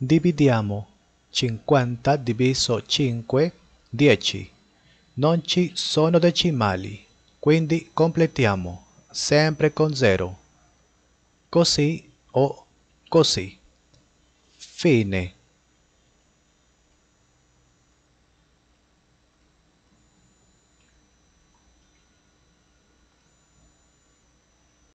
Dividiamo 50 diviso 5, 10. Non ci sono decimali, quindi completiamo sempre con 0. Così o così. Fine.